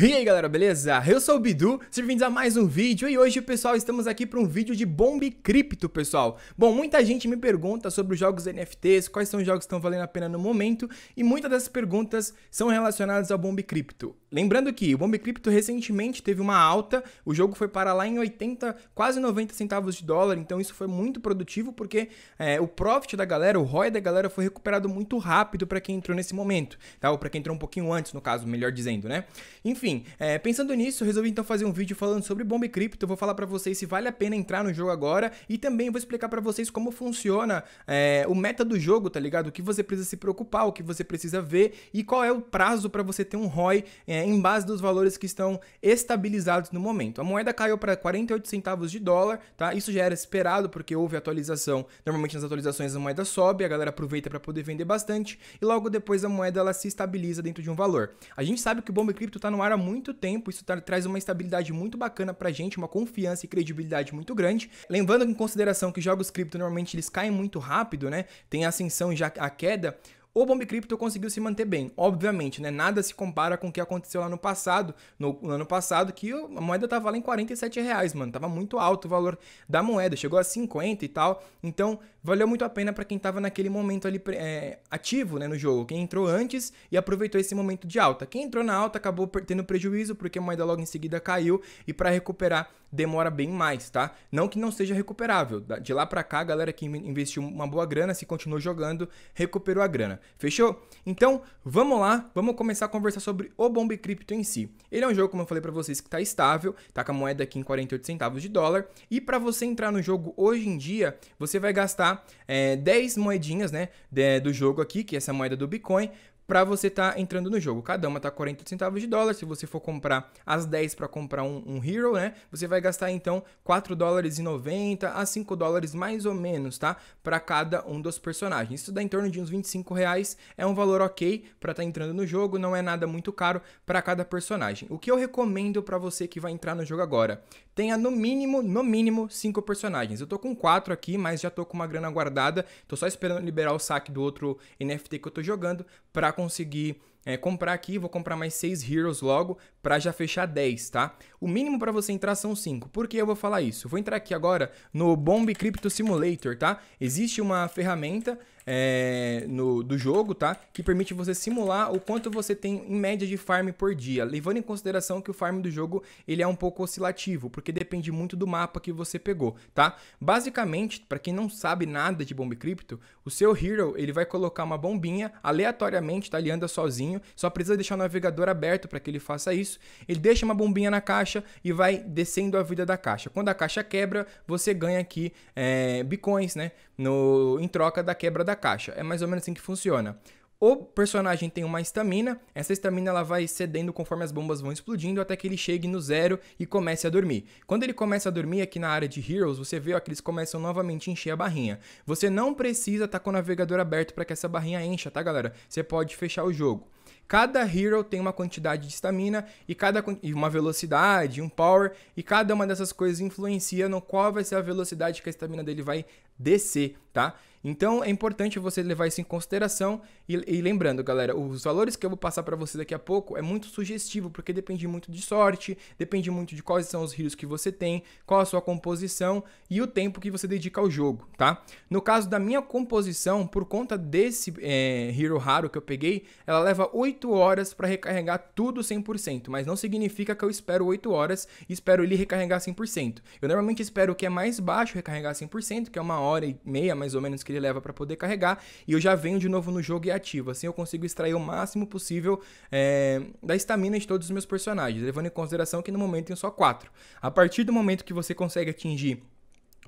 E aí galera, beleza? Eu sou o Bidu, sejam bem-vindos a mais um vídeo e hoje, pessoal, estamos aqui para um vídeo de bombe cripto, pessoal. Bom, muita gente me pergunta sobre os jogos NFTs, quais são os jogos que estão valendo a pena no momento e muitas dessas perguntas são relacionadas ao bombe cripto. Lembrando que o Bomb Crypto recentemente teve uma alta, o jogo foi para lá em 80, quase 90 centavos de dólar, então isso foi muito produtivo porque é, o profit da galera, o ROI da galera foi recuperado muito rápido para quem entrou nesse momento, tá? ou para quem entrou um pouquinho antes, no caso, melhor dizendo, né? Enfim, é, pensando nisso, resolvi então fazer um vídeo falando sobre Bomb Crypto vou falar para vocês se vale a pena entrar no jogo agora e também vou explicar para vocês como funciona é, o meta do jogo, tá ligado? O que você precisa se preocupar, o que você precisa ver e qual é o prazo para você ter um ROI é, é, em base dos valores que estão estabilizados no momento. A moeda caiu para 48 centavos de dólar, tá? Isso já era esperado porque houve atualização. Normalmente nas atualizações a moeda sobe, a galera aproveita para poder vender bastante e logo depois a moeda ela se estabiliza dentro de um valor. A gente sabe que o Bomba Cripto está no ar há muito tempo, isso tá, traz uma estabilidade muito bacana para a gente, uma confiança e credibilidade muito grande. Levando em consideração que jogos cripto normalmente eles caem muito rápido, né? Tem a ascensão e já a queda. O Bomb Crypto conseguiu se manter bem, obviamente, né? Nada se compara com o que aconteceu lá no passado, no, no ano passado, que a moeda tava lá em 47 reais, mano. Tava muito alto o valor da moeda, chegou a 50 e tal. Então, valeu muito a pena para quem tava naquele momento ali é, ativo, né, no jogo. Quem entrou antes e aproveitou esse momento de alta. Quem entrou na alta acabou tendo prejuízo porque a moeda logo em seguida caiu e para recuperar demora bem mais, tá? Não que não seja recuperável. De lá para cá, a galera que investiu uma boa grana, se continuou jogando, recuperou a grana. Fechou? Então, vamos lá, vamos começar a conversar sobre o Bomb Crypto em si. Ele é um jogo, como eu falei para vocês, que tá estável, tá com a moeda aqui em 48 centavos de dólar, e para você entrar no jogo hoje em dia, você vai gastar é, eh, 10 moedinhas, né, de, do jogo aqui, que é essa moeda do Bitcoin, para você estar tá entrando no jogo. Cada uma tá 40 centavos de dólar. Se você for comprar as 10 para comprar um, um, Hero, né? Você vai gastar então 4 dólares e 90 a 5 dólares mais ou menos, tá? Para cada um dos personagens. Isso dá em torno de uns 25 reais. É um valor ok para estar tá entrando no jogo. Não é nada muito caro para cada personagem. O que eu recomendo para você que vai entrar no jogo agora? Tenha no mínimo, no mínimo, 5 personagens. Eu tô com 4 aqui, mas já tô com uma grana guardada. Tô só esperando liberar o saque do outro NFT que eu tô jogando para conseguir é, comprar aqui, vou comprar mais 6 Heroes logo para já fechar 10, tá? O mínimo para você entrar são 5. Por que eu vou falar isso? vou entrar aqui agora no Bomb Crypto Simulator, tá? Existe uma ferramenta é, no, do jogo, tá? Que permite você simular o quanto você tem em média de farm por dia, levando em consideração que o farm do jogo ele é um pouco oscilativo, porque depende muito do mapa que você pegou, tá? Basicamente, para quem não sabe nada de Bomb Crypto, o seu hero ele vai colocar uma bombinha aleatoriamente, tá? Ele anda sozinho, só precisa deixar o navegador aberto para que ele faça isso. Ele deixa uma bombinha na caixa e vai descendo a vida da caixa. Quando a caixa quebra, você ganha aqui é, bitcoins, né? No, em troca da quebra da caixa. É mais ou menos assim que funciona. O personagem tem uma estamina, essa estamina ela vai cedendo conforme as bombas vão explodindo até que ele chegue no zero e comece a dormir. Quando ele começa a dormir aqui na área de Heroes, você vê ó, que eles começam novamente a encher a barrinha. Você não precisa estar tá com o navegador aberto para que essa barrinha encha, tá galera? Você pode fechar o jogo. Cada hero tem uma quantidade de estamina e cada e uma velocidade, um power, e cada uma dessas coisas influencia no qual vai ser a velocidade que a estamina dele vai descer, tá? Então é importante você levar isso em consideração e, e lembrando, galera, os valores que eu vou passar para você daqui a pouco é muito sugestivo porque depende muito de sorte, depende muito de quais são os rios que você tem, qual a sua composição e o tempo que você dedica ao jogo, tá? No caso da minha composição, por conta desse é, hero raro que eu peguei, ela leva 8 horas para recarregar tudo 100%, mas não significa que eu espero 8 horas e espero ele recarregar 100%. Eu normalmente espero que é mais baixo recarregar 100%, que é uma hora hora e meia, mais ou menos, que ele leva para poder carregar, e eu já venho de novo no jogo e ativo. Assim eu consigo extrair o máximo possível é, da estamina de todos os meus personagens, levando em consideração que no momento tem só quatro. A partir do momento que você consegue atingir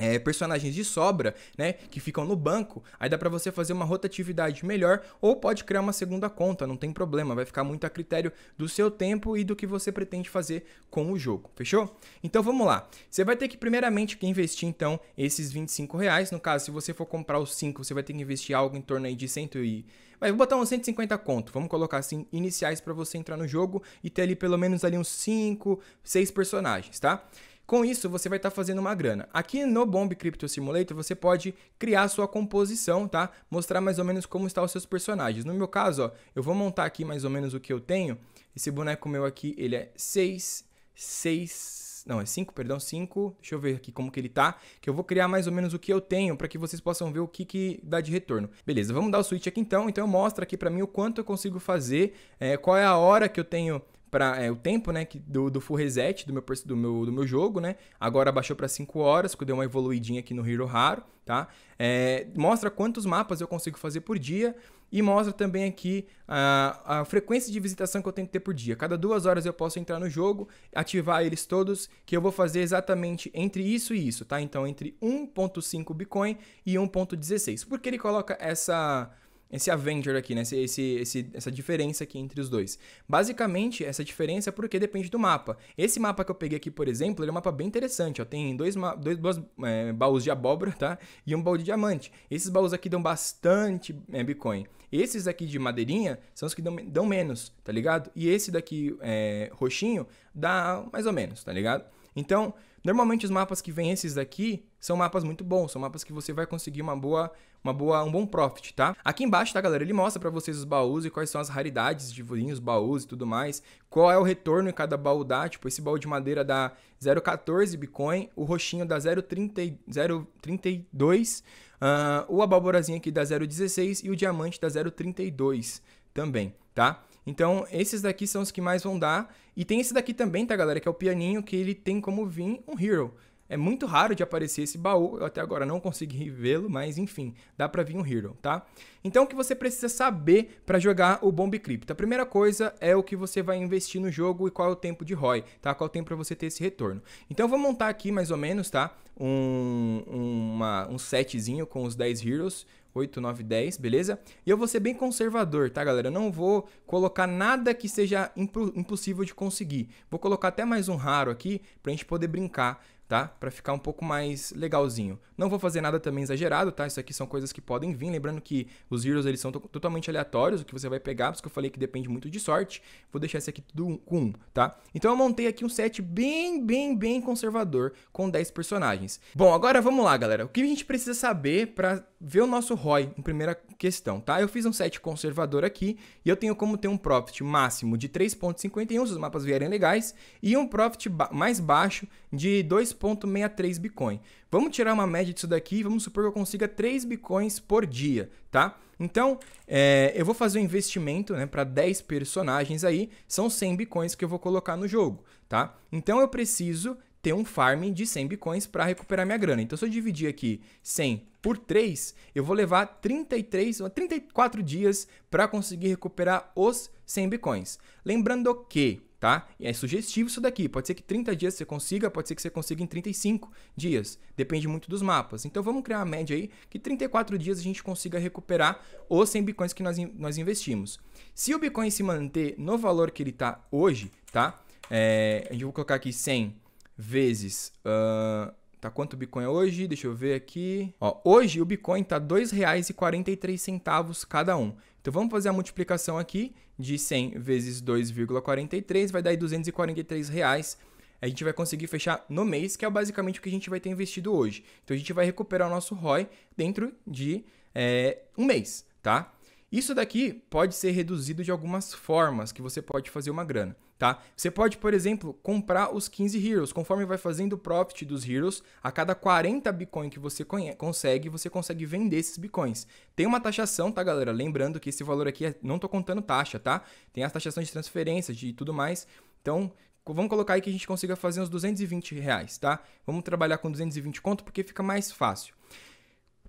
é, personagens de sobra, né, que ficam no banco, aí dá para você fazer uma rotatividade melhor ou pode criar uma segunda conta, não tem problema, vai ficar muito a critério do seu tempo e do que você pretende fazer com o jogo, fechou? Então vamos lá, você vai ter que primeiramente que investir então esses 25 reais, no caso se você for comprar os 5, você vai ter que investir algo em torno aí de 100 e... Mas vou botar uns 150 conto, vamos colocar assim, iniciais para você entrar no jogo e ter ali pelo menos ali uns 5, 6 personagens, tá? Com isso, você vai estar tá fazendo uma grana. Aqui no Bomb Crypto Simulator, você pode criar sua composição, tá? Mostrar mais ou menos como estão os seus personagens. No meu caso, ó, eu vou montar aqui mais ou menos o que eu tenho. Esse boneco meu aqui, ele é 6, 6, não, é 5, perdão, 5. Deixa eu ver aqui como que ele tá, que eu vou criar mais ou menos o que eu tenho para que vocês possam ver o que que dá de retorno. Beleza, vamos dar o switch aqui então. Então mostra aqui para mim o quanto eu consigo fazer, é, qual é a hora que eu tenho para é, o tempo, né, que do, do full reset do meu, do meu, do meu jogo, né? Agora baixou para 5 horas, que eu dei uma evoluidinha aqui no Hero Raro, tá? É, mostra quantos mapas eu consigo fazer por dia e mostra também aqui a, a, frequência de visitação que eu tenho que ter por dia. Cada duas horas eu posso entrar no jogo, ativar eles todos, que eu vou fazer exatamente entre isso e isso, tá? Então entre 1.5 Bitcoin e 1.16. Por que ele coloca essa esse Avenger aqui, né? Esse, esse, esse, essa diferença aqui entre os dois. Basicamente, essa diferença é porque depende do mapa. Esse mapa que eu peguei aqui, por exemplo, ele é um mapa bem interessante. Ó. Tem dois, dois, dois é, baús de abóbora, tá? E um baú de diamante. Esses baús aqui dão bastante é, Bitcoin. Esses aqui de madeirinha são os que dão, dão menos, tá ligado? E esse daqui é, roxinho dá mais ou menos, tá ligado? Então, normalmente os mapas que vêm esses daqui são mapas muito bons, são mapas que você vai conseguir uma boa, uma boa, um bom profit, tá? Aqui embaixo, tá, galera? Ele mostra para vocês os baús e quais são as raridades de vinhos, baús e tudo mais. Qual é o retorno que cada baú dá? Tipo, esse baú de madeira dá 0,14 Bitcoin, o roxinho dá 0,32, uh, ah, o abóborazinho aqui dá 0,16 e o diamante dá 0,32 também, tá? Então, esses daqui são os que mais vão dar. E tem esse daqui também, tá, galera? Que é o pianinho, que ele tem como vir um Hero. É muito raro de aparecer esse baú, eu até agora não consegui vê-lo, mas enfim, dá para vir um Hero, tá? Então o que você precisa saber para jogar o Bomb Crypto? A primeira coisa é o que você vai investir no jogo e qual é o tempo de ROI, tá? Qual é o tempo para você ter esse retorno. Então eu vou montar aqui mais ou menos, tá? Um, uma, um setzinho com os 10 Heroes, 8, 9, 10, beleza? E eu vou ser bem conservador, tá, galera? Eu não vou colocar nada que seja impossível de conseguir. Vou colocar até mais um raro aqui pra gente poder brincar tá? Para ficar um pouco mais legalzinho. Não vou fazer nada também exagerado, tá? Isso aqui são coisas que podem vir, lembrando que os zeros eles são totalmente aleatórios, o que você vai pegar, por isso que eu falei que depende muito de sorte. Vou deixar esse aqui tudo com 1, tá? Então eu montei aqui um set bem, bem, bem conservador com 10 personagens. Bom, agora vamos lá, galera. O que a gente precisa saber para ver o nosso ROI em primeira questão, tá? Eu fiz um set conservador aqui e eu tenho como ter um profit máximo de 3.51 se os mapas vierem legais e um profit ba mais baixo de 2.63 Bitcoin. Vamos tirar uma média disso daqui e vamos supor que eu consiga 3 Bitcoins por dia, tá? Então, é, eu vou fazer um investimento né, para 10 personagens aí, são 100 Bitcoins que eu vou colocar no jogo, tá? Então, eu preciso ter um farm de 100 bitcoins para recuperar minha grana. Então, se eu dividir aqui 100 por 3, eu vou levar 33 ou 34 dias para conseguir recuperar os 100 bitcoins. Lembrando que tá? E é sugestivo isso daqui. Pode ser que 30 dias você consiga, pode ser que você consiga em 35 dias. Depende muito dos mapas. Então vamos criar uma média aí que 34 dias a gente consiga recuperar os 100 bitcoins que nós, nós investimos. Se o Bitcoin se manter no valor que ele está hoje, tá? É, eu vou colocar aqui 100 vezes... Uh, Tá quanto o Bitcoin é hoje? Deixa eu ver aqui. Ó, hoje o Bitcoin tá R$ 2,43 cada um. Então vamos fazer a multiplicação aqui de 100 vezes 2,43 vai dar R$ 243. Reais. A gente vai conseguir fechar no mês, que é basicamente o que a gente vai ter investido hoje. Então a gente vai recuperar o nosso ROI dentro de é, um mês, tá? Isso daqui pode ser reduzido de algumas formas que você pode fazer uma grana tá? Você pode, por exemplo, comprar os 15 Heroes. Conforme vai fazendo o profit dos Heroes, a cada 40 Bitcoin que você consegue, você consegue vender esses Bitcoins. Tem uma taxação, tá, galera? Lembrando que esse valor aqui, é... não tô contando taxa, tá? Tem as taxações de transferência, de tudo mais. Então, vamos colocar aí que a gente consiga fazer uns 220 reais, tá? Vamos trabalhar com 220 conto porque fica mais fácil.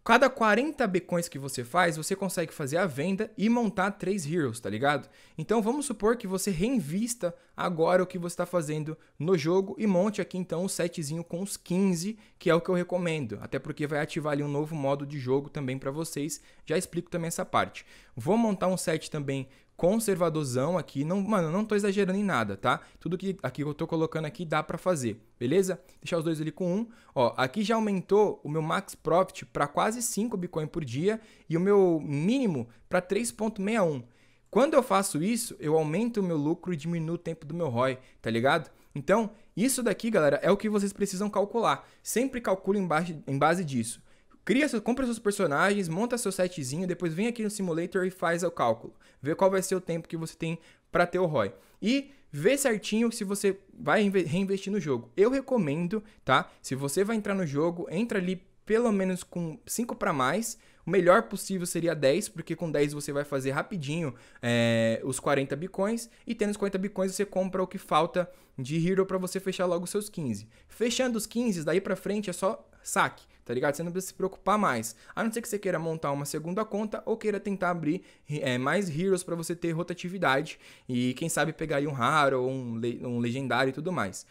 Cada 40 bitcoins que você faz, você consegue fazer a venda e montar três heroes, tá ligado? Então vamos supor que você reinvista agora o que você está fazendo no jogo e monte aqui então o um setzinho com os 15, que é o que eu recomendo, até porque vai ativar ali um novo modo de jogo também para vocês. Já explico também essa parte. Vou montar um set também conservadorzão aqui. Não, mano, não tô exagerando em nada, tá? Tudo que aqui eu tô colocando aqui dá para fazer, beleza? Deixar os dois ali com um. Ó, aqui já aumentou o meu max profit para quase 5 Bitcoin por dia e o meu mínimo para 3.61. Quando eu faço isso, eu aumento o meu lucro e diminuo o tempo do meu ROI, tá ligado? Então, isso daqui, galera, é o que vocês precisam calcular. Sempre base em base disso. Cria, compra seus personagens, monta seu sitezinho, depois vem aqui no simulator e faz o cálculo. Vê qual vai ser o tempo que você tem para ter o ROI. E vê certinho se você vai reinvestir no jogo. Eu recomendo, tá? Se você vai entrar no jogo, entra ali pelo menos com 5 para mais. O melhor possível seria 10, porque com 10 você vai fazer rapidinho é, os 40 bitcoins. E tendo os 40 bitcoins, você compra o que falta de hero para você fechar logo os seus 15. Fechando os 15, daí para frente é só saque tá ligado? Você não precisa se preocupar mais. A não ser que você queira montar uma segunda conta ou queira tentar abrir é, mais heroes para você ter rotatividade e quem sabe pegar aí um raro ou um, le um legendário e tudo mais.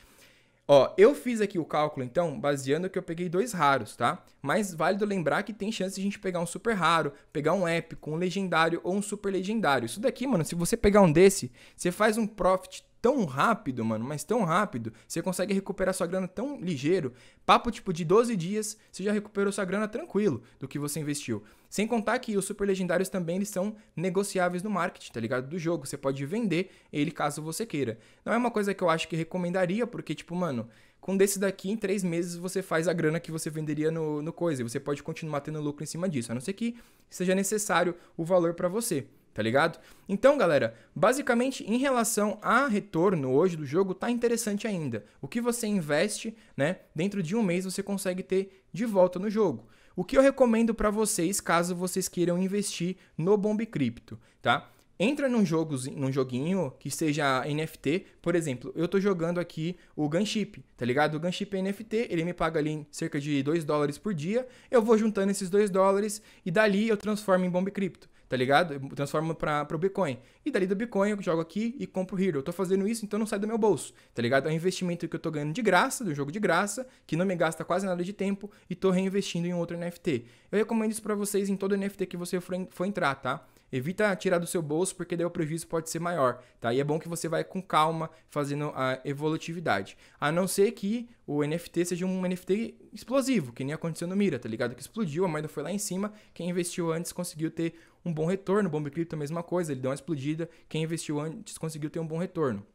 Ó, eu fiz aqui o cálculo, então, baseando que eu peguei dois raros, tá? Mas válido lembrar que tem chance de a gente pegar um super raro, pegar um épico, um legendário ou um super legendário. Isso daqui, mano, se você pegar um desse, você faz um profit tão rápido, mano, mas tão rápido, você consegue recuperar sua grana tão ligeiro. Papo tipo de 12 dias, você já recuperou sua grana tranquilo do que você investiu. Sem contar que os super legendários também eles são negociáveis no marketing, tá ligado? Do jogo, você pode vender ele caso você queira. Não é uma coisa que eu acho que recomendaria, porque tipo, mano, com desse daqui, em três meses, você faz a grana que você venderia no, no coisa. E você pode continuar tendo lucro em cima disso, a não ser que seja necessário o valor para você, tá ligado? Então, galera, basicamente em relação a retorno hoje do jogo, tá interessante ainda. O que você investe, né? Dentro de um mês você consegue ter de volta no jogo. O que eu recomendo para vocês, caso vocês queiram investir no Bomb Cripto, tá? Entra num, jogo, num joguinho que seja NFT, por exemplo, eu tô jogando aqui o Gunship, tá ligado? O Gunship é NFT, ele me paga ali cerca de 2 dólares por dia, eu vou juntando esses 2 dólares e dali eu transformo em Bomb Cripto tá ligado? Eu transformo para o Bitcoin. E dali do Bitcoin eu jogo aqui e compro o Hero. Eu tô fazendo isso, então não sai do meu bolso, tá ligado? É um investimento que eu tô ganhando de graça, do jogo de graça, que não me gasta quase nada de tempo e tô reinvestindo em outro NFT. Eu recomendo isso para vocês em todo NFT que você for, for entrar, tá? Evita tirar do seu bolso, porque daí o prejuízo pode ser maior, tá? E é bom que você vai com calma fazendo a evolutividade. A não ser que o NFT seja um NFT explosivo, que nem aconteceu no Mira, tá ligado? Que explodiu, a moeda foi lá em cima, quem investiu antes conseguiu ter um bom retorno. Bomba Bombe Cripto, a mesma coisa, ele deu uma explodida. Quem investiu antes conseguiu ter um bom retorno.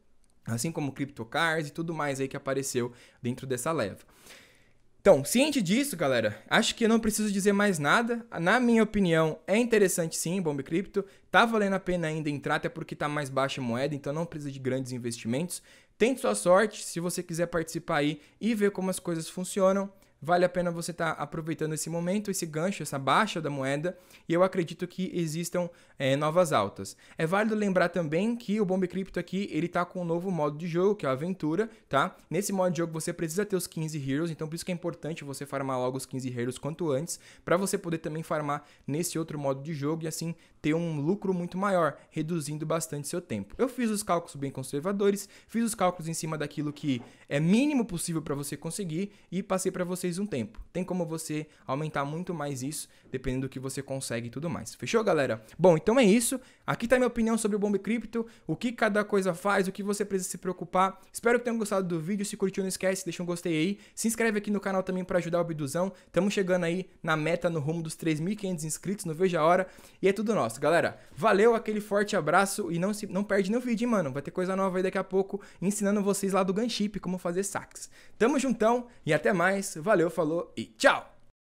Assim como CryptoCars e tudo mais aí que apareceu dentro dessa leva. Então, ciente disso, galera, acho que eu não preciso dizer mais nada. Na minha opinião, é interessante sim, Bombe Cripto. Tá valendo a pena ainda entrar, até porque tá mais baixa a moeda, então não precisa de grandes investimentos. Tente sua sorte, se você quiser participar aí e ver como as coisas funcionam vale a pena você estar tá aproveitando esse momento, esse gancho, essa baixa da moeda, e eu acredito que existam é, novas altas. É válido lembrar também que o Bomb Crypto aqui, ele tá com um novo modo de jogo, que é a aventura, tá? Nesse modo de jogo você precisa ter os 15 heroes, então por isso que é importante você farmar logo os 15 heroes quanto antes, para você poder também farmar nesse outro modo de jogo e assim ter um lucro muito maior, reduzindo bastante seu tempo. Eu fiz os cálculos bem conservadores, fiz os cálculos em cima daquilo que é mínimo possível para você conseguir e passei para vocês um tempo. Tem como você aumentar muito mais isso, dependendo do que você consegue e tudo mais. Fechou, galera? Bom, então é isso. Aqui está minha opinião sobre o Bombe Cripto, o que cada coisa faz, o que você precisa se preocupar. Espero que tenham gostado do vídeo. Se curtiu, não esquece, deixa um gostei aí. Se inscreve aqui no canal também para ajudar o Biduzão. Estamos chegando aí na meta no rumo dos 3.500 inscritos, não vejo a hora. E é tudo nosso, galera. Valeu, aquele forte abraço e não, se, não perde nenhum vídeo, hein, mano. Vai ter coisa nova aí daqui a pouco ensinando vocês lá do Gunship como fazer saques. Tamo juntão e até mais. Valeu, falou e tchau!